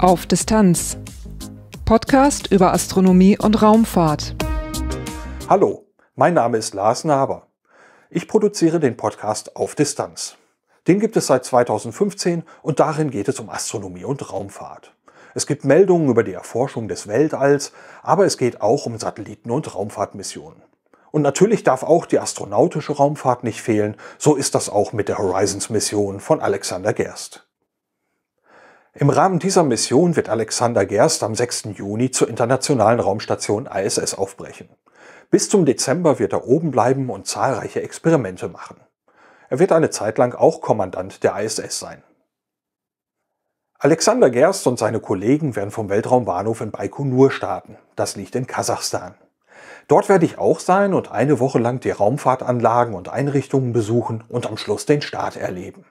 Auf Distanz. Podcast über Astronomie und Raumfahrt. Hallo, mein Name ist Lars Naber. Ich produziere den Podcast Auf Distanz. Den gibt es seit 2015 und darin geht es um Astronomie und Raumfahrt. Es gibt Meldungen über die Erforschung des Weltalls, aber es geht auch um Satelliten und Raumfahrtmissionen. Und natürlich darf auch die astronautische Raumfahrt nicht fehlen, so ist das auch mit der Horizons-Mission von Alexander Gerst. Im Rahmen dieser Mission wird Alexander Gerst am 6. Juni zur internationalen Raumstation ISS aufbrechen. Bis zum Dezember wird er oben bleiben und zahlreiche Experimente machen. Er wird eine Zeit lang auch Kommandant der ISS sein. Alexander Gerst und seine Kollegen werden vom Weltraumbahnhof in Baikonur starten. Das liegt in Kasachstan. Dort werde ich auch sein und eine Woche lang die Raumfahrtanlagen und Einrichtungen besuchen und am Schluss den Start erleben.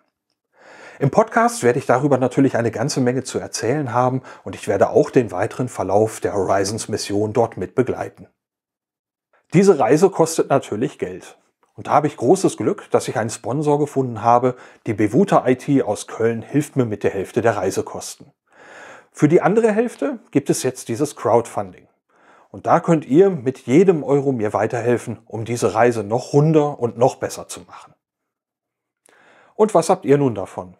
Im Podcast werde ich darüber natürlich eine ganze Menge zu erzählen haben und ich werde auch den weiteren Verlauf der Horizons Mission dort mit begleiten. Diese Reise kostet natürlich Geld. Und da habe ich großes Glück, dass ich einen Sponsor gefunden habe. Die Bewuta IT aus Köln hilft mir mit der Hälfte der Reisekosten. Für die andere Hälfte gibt es jetzt dieses Crowdfunding. Und da könnt ihr mit jedem Euro mir weiterhelfen, um diese Reise noch runder und noch besser zu machen. Und was habt ihr nun davon?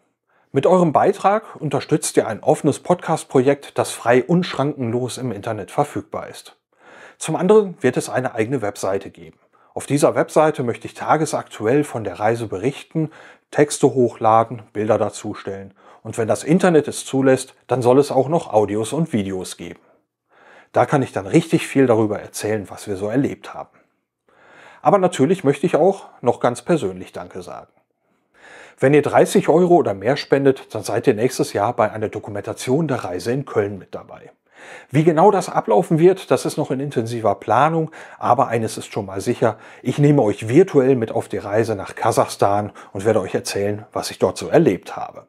Mit eurem Beitrag unterstützt ihr ein offenes Podcast-Projekt, das frei und schrankenlos im Internet verfügbar ist. Zum anderen wird es eine eigene Webseite geben. Auf dieser Webseite möchte ich tagesaktuell von der Reise berichten, Texte hochladen, Bilder dazustellen. Und wenn das Internet es zulässt, dann soll es auch noch Audios und Videos geben. Da kann ich dann richtig viel darüber erzählen, was wir so erlebt haben. Aber natürlich möchte ich auch noch ganz persönlich Danke sagen. Wenn ihr 30 Euro oder mehr spendet, dann seid ihr nächstes Jahr bei einer Dokumentation der Reise in Köln mit dabei. Wie genau das ablaufen wird, das ist noch in intensiver Planung, aber eines ist schon mal sicher, ich nehme euch virtuell mit auf die Reise nach Kasachstan und werde euch erzählen, was ich dort so erlebt habe.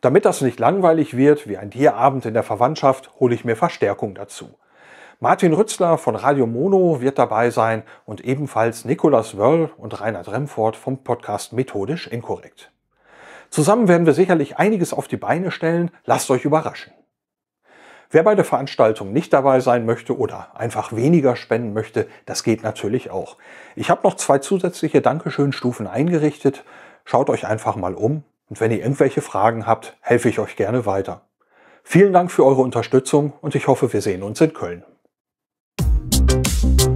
Damit das nicht langweilig wird, wie ein Tierabend in der Verwandtschaft, hole ich mir Verstärkung dazu. Martin Rützler von Radio Mono wird dabei sein und ebenfalls Nikolaus Wörl und Reinhard Remford vom Podcast Methodisch Inkorrekt. Zusammen werden wir sicherlich einiges auf die Beine stellen. Lasst euch überraschen. Wer bei der Veranstaltung nicht dabei sein möchte oder einfach weniger spenden möchte, das geht natürlich auch. Ich habe noch zwei zusätzliche Dankeschön-Stufen eingerichtet. Schaut euch einfach mal um und wenn ihr irgendwelche Fragen habt, helfe ich euch gerne weiter. Vielen Dank für eure Unterstützung und ich hoffe, wir sehen uns in Köln. thank you